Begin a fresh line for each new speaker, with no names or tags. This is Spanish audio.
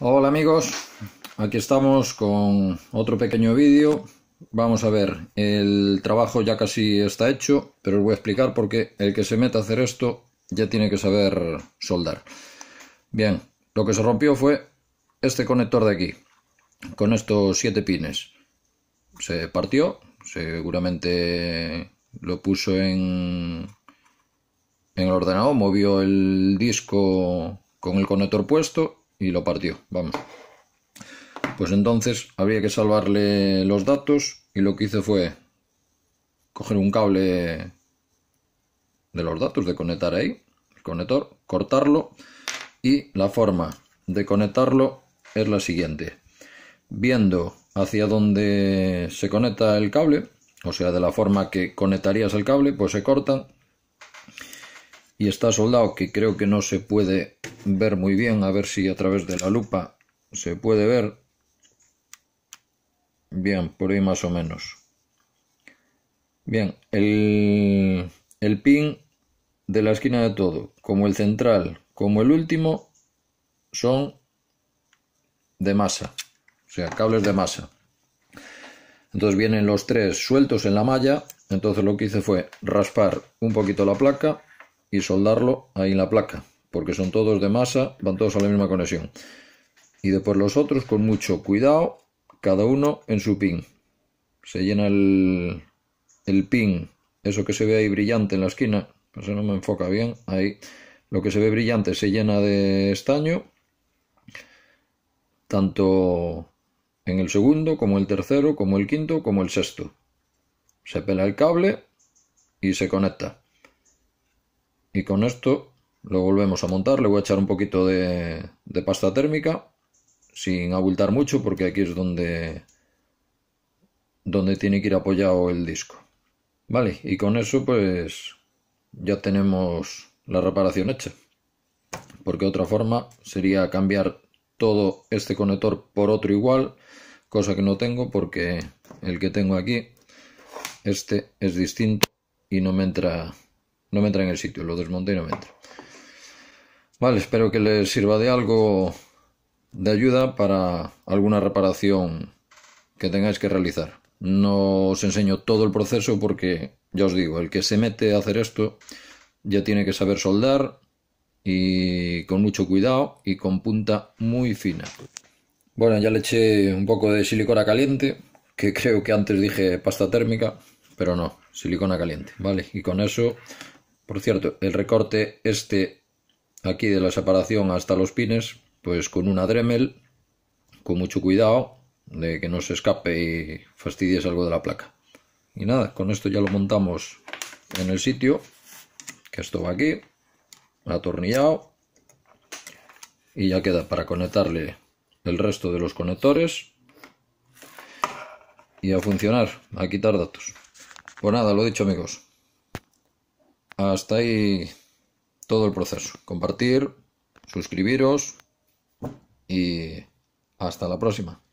Hola amigos, aquí estamos con otro pequeño vídeo. Vamos a ver, el trabajo ya casi está hecho, pero os voy a explicar porque el que se mete a hacer esto ya tiene que saber soldar. Bien, lo que se rompió fue este conector de aquí, con estos siete pines. Se partió, seguramente lo puso en, en el ordenador, movió el disco con el conector puesto y lo partió, vamos. Pues entonces habría que salvarle los datos y lo que hice fue coger un cable de los datos de conectar ahí, el conector, cortarlo y la forma de conectarlo es la siguiente. Viendo hacia dónde se conecta el cable, o sea, de la forma que conectarías el cable, pues se cortan y está soldado que creo que no se puede ver muy bien, a ver si a través de la lupa se puede ver. Bien, por ahí más o menos. Bien, el, pin de la esquina de todo, como el central, como el último, son de masa, o sea, cables de masa. Entonces vienen los tres sueltos en la malla, entonces lo que hice fue raspar un poquito la placa, y soldarlo ahí en la placa, porque son todos de masa, van todos a la misma conexión. Y después los otros con mucho cuidado, cada uno en su pin. Se llena el, pin, eso que se ve ahí brillante en la esquina, pues Eso no me enfoca bien, ahí lo que se ve brillante se llena de estaño, tanto en el segundo como el tercero, como el quinto, como el sexto. Se pela el cable y se conecta y con esto lo volvemos a montar, le voy a echar un poquito de, pasta térmica sin abultar mucho porque aquí es donde, donde tiene que ir apoyado el disco. Vale, y con eso pues ya tenemos la reparación hecha. Porque otra forma sería cambiar todo este conector por otro igual, cosa que no tengo porque el que tengo aquí, este es distinto y no me entra no me entra en el sitio, lo desmonte y no me entra. Vale, espero que les sirva de algo de ayuda para alguna reparación que tengáis que realizar. No os enseño todo el proceso porque, ya os digo, el que se mete a hacer esto ya tiene que saber soldar y con mucho cuidado y con punta muy fina. Bueno, ya le eché un poco de silicona caliente, que creo que antes dije pasta térmica, pero no, silicona caliente, ¿vale? Y con eso por cierto, el recorte este aquí de la separación hasta los pines, pues con una Dremel, con mucho cuidado, de que no se escape y fastidies algo de la placa. Y nada, con esto ya lo montamos en el sitio, que esto va aquí, atornillado, y ya queda para conectarle el resto de los conectores y a funcionar, a quitar datos. Pues nada, lo dicho amigos. Hasta ahí todo el proceso. Compartir, suscribiros y hasta la próxima.